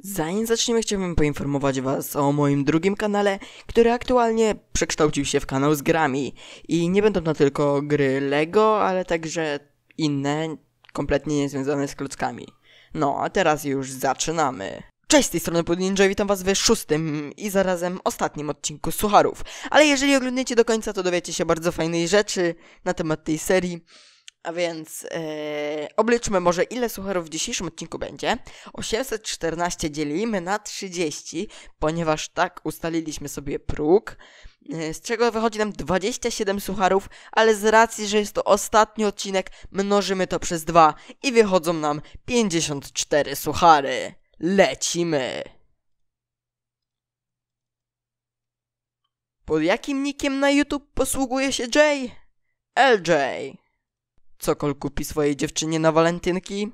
Zanim zaczniemy, chciałbym poinformować Was o moim drugim kanale, który aktualnie przekształcił się w kanał z grami. I nie będą to tylko gry LEGO, ale także inne, kompletnie niezwiązane z klockami. No, a teraz już zaczynamy. Cześć, z tej strony Podninja, witam was w szóstym i zarazem ostatnim odcinku Sucharów. Ale jeżeli oglądniecie do końca, to dowiecie się bardzo fajnej rzeczy na temat tej serii. A więc yy, obliczmy może ile sucharów w dzisiejszym odcinku będzie. 814 dzielimy na 30, ponieważ tak ustaliliśmy sobie próg, yy, z czego wychodzi nam 27 sucharów, ale z racji, że jest to ostatni odcinek, mnożymy to przez 2 i wychodzą nam 54 suchary. Lecimy! Pod jakim nikiem na YouTube posługuje się Jay? LJ. Co Kol kupi swojej dziewczynie na walentynki?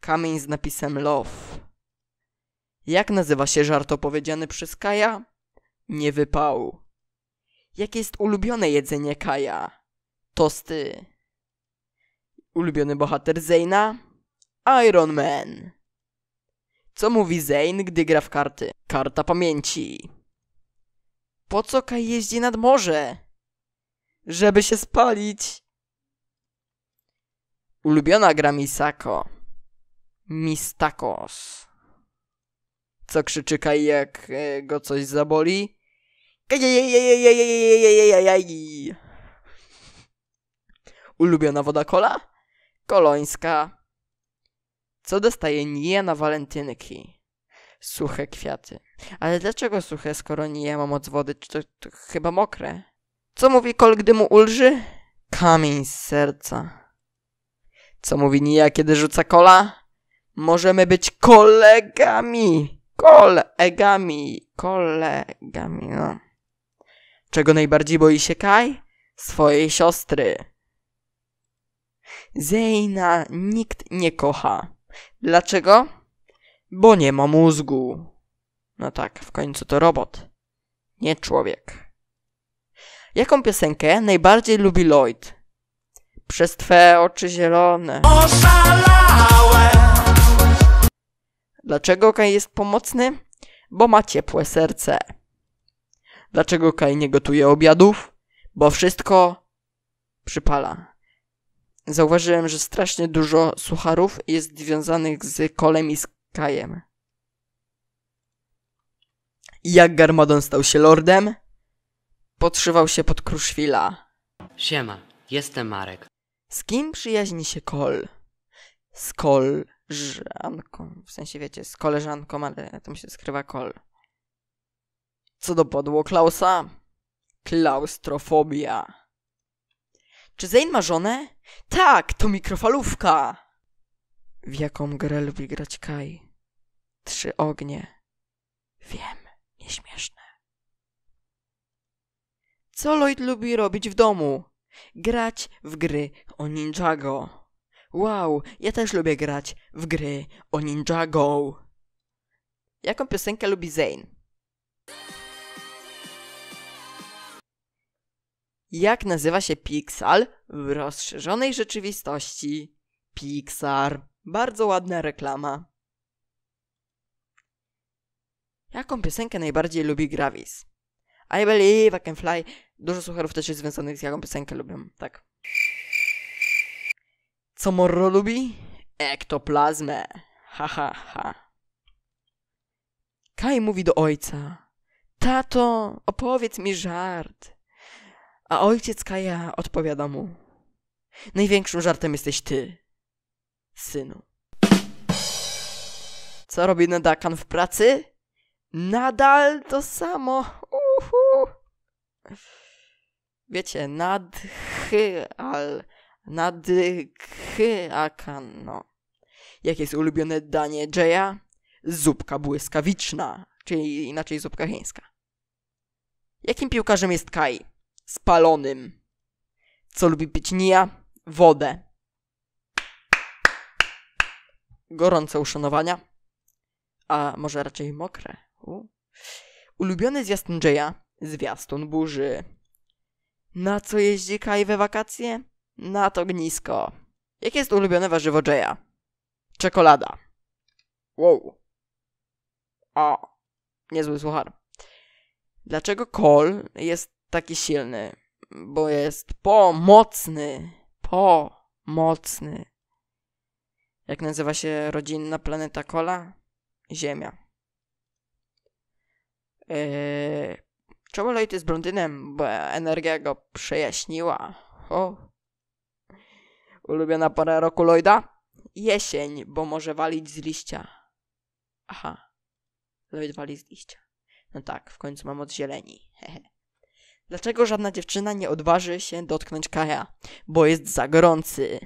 Kamień z napisem Love. Jak nazywa się żart opowiedziany przez Kaja? Nie wypał. Jakie jest ulubione jedzenie Kaja? Tosty. Ulubiony bohater Zayna? Iron Man. Co mówi Zayn, gdy gra w karty? Karta pamięci. Po co Kaj jeździ nad morze? Żeby się spalić. Ulubiona gra Misako. Mistakos. Co krzyczy Kai jak e, go coś zaboli? Ulubiona woda kola? Kolońska. Co dostaje Nia na walentynki? Suche kwiaty. Ale dlaczego suche, skoro Nia ma moc wody? Czy to, to chyba mokre? Co mówi kol, gdy mu ulży? Kamień z serca. Co mówi Nia, kiedy rzuca kola? Możemy być kolegami. Kolegami. Kolegami, no. Czego najbardziej boi się Kai? Swojej siostry. Zeina nikt nie kocha. Dlaczego? Bo nie ma mózgu. No tak, w końcu to robot, nie człowiek. Jaką piosenkę najbardziej lubi Lloyd? przez twe oczy zielone. Oszalałe. Dlaczego Kaj jest pomocny? Bo ma ciepłe serce. Dlaczego Kaj nie gotuje obiadów? Bo wszystko przypala. Zauważyłem, że strasznie dużo sucharów jest związanych z kolem i z Kajem. Jak Garmadon stał się lordem? Podszywał się pod Kruszwila. Siema, jestem Marek. Z kim przyjaźni się Kol? Z koleżanką. W sensie wiecie, z koleżanką, ale tam się skrywa Kol. Co do podło Klausa? Klaustrofobia. Czy Zayn ma żonę? Tak, to mikrofalówka! W jaką grę lubi grać Kai? Trzy ognie. Wiem, nieśmieszne. Co Lloyd lubi robić w domu? grać w gry o Ninjago. Wow, ja też lubię grać w gry o Ninjago. Jaką piosenkę lubi Zayn? Jak nazywa się Pixar w rozszerzonej rzeczywistości? Pixar. Bardzo ładna reklama. Jaką piosenkę najbardziej lubi Gravis? I believe I can fly. Dużo słucharów też jest związanych z jaką piosenkę lubią, tak. Co Morro lubi? Ektoplazmę. Ha, ha, ha. Kai mówi do ojca. Tato, opowiedz mi żart. A ojciec Kaja odpowiada mu. Największym żartem jesteś ty, synu. Co robi Nadakan w pracy? Nadal to samo wiecie, nad al nad no. Jakie jest ulubione danie Jaya? Zupka błyskawiczna, czyli inaczej zupka chińska. Jakim piłkarzem jest Kai? Spalonym. Co lubi pić Nia? Wodę. Gorące uszanowania, a może raczej mokre. U. Ulubiony zwiastun Jaya Zwiastun burzy. Na co jeździ Kai we wakacje? Na to gnisko. Jakie jest ulubione warzywo Jaya? Czekolada. Wow. O, niezły słuchar. Dlaczego kol jest taki silny? Bo jest pomocny. Pomocny. Jak nazywa się rodzinna planeta kola? Ziemia. Eee, Czemu Lloyd jest blondynem? Bo energia go przejaśniła. O. Ulubiona pora roku Lloyda? Jesień, bo może walić z liścia. Aha. Lloyd wali z liścia. No tak, w końcu mam od zieleni. Hehe. Dlaczego żadna dziewczyna nie odważy się dotknąć Kaja? Bo jest za gorący.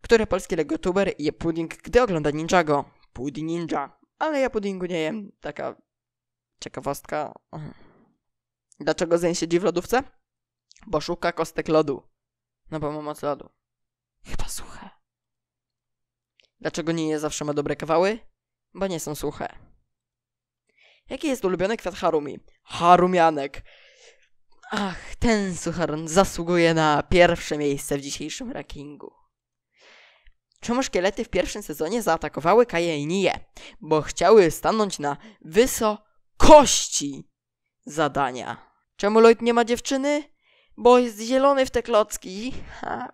Który polski legotuber je pudding, gdy ogląda Ninjago? Pudding Ninja. Ale ja puddingu nie jem. Taka ciekawostka. Dlaczego Zane siedzi w lodówce? Bo szuka kostek lodu. No bo ma moc lodu. Chyba suche. Dlaczego nie je zawsze ma dobre kawały? Bo nie są suche. Jaki jest ulubiony kwiat Harumi? Harumianek. Ach, ten sucharon zasługuje na pierwsze miejsce w dzisiejszym rankingu. Czemu szkielety w pierwszym sezonie zaatakowały Kaję i Bo chciały stanąć na wysokości zadania. Czemu Lloyd nie ma dziewczyny? Bo jest zielony w te klocki. Ha.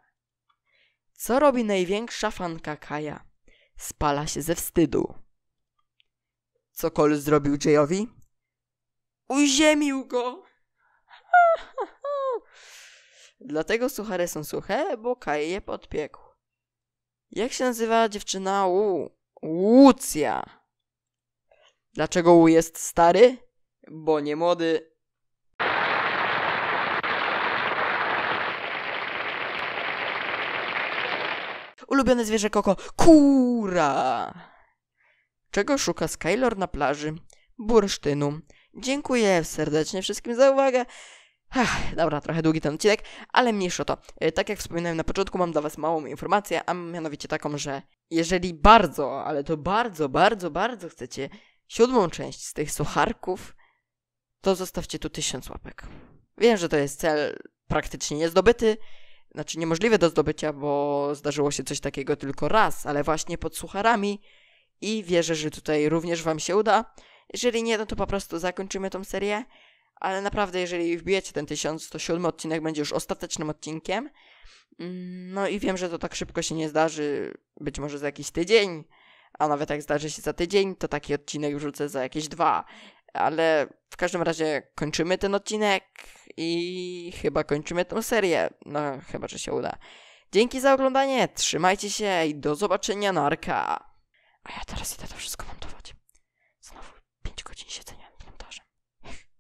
Co robi największa fanka Kaja? Spala się ze wstydu. Co Cole zrobił Jayowi? Uziemił go! Dlatego suchary są suche, bo Kaj je podpiekł. Jak się nazywa dziewczyna U? Łucja. Dlaczego U jest stary? Bo nie młody. Ulubione zwierzę Koko. Kura! Czego szuka Skylor na plaży? Bursztynu. Dziękuję serdecznie wszystkim za uwagę. Ach, dobra, trochę długi ten odcinek, ale mniejszo to. E, tak jak wspominałem na początku, mam dla Was małą informację, a mianowicie taką, że jeżeli bardzo, ale to bardzo, bardzo, bardzo chcecie siódmą część z tych sucharków, to zostawcie tu tysiąc łapek. Wiem, że to jest cel praktycznie niezdobyty, znaczy niemożliwe do zdobycia, bo zdarzyło się coś takiego tylko raz, ale właśnie pod sucharami i wierzę, że tutaj również Wam się uda. Jeżeli nie, no to po prostu zakończymy tą serię, ale naprawdę jeżeli wbijecie ten 1107 odcinek, będzie już ostatecznym odcinkiem. Mm, no i wiem, że to tak szybko się nie zdarzy, być może za jakiś tydzień, a nawet jak zdarzy się za tydzień, to taki odcinek wrzucę za jakieś dwa ale w każdym razie kończymy ten odcinek i chyba kończymy tę serię. No, chyba, że się uda. Dzięki za oglądanie, trzymajcie się i do zobaczenia, narka! A ja teraz idę to wszystko montować. Znowu 5 godzin się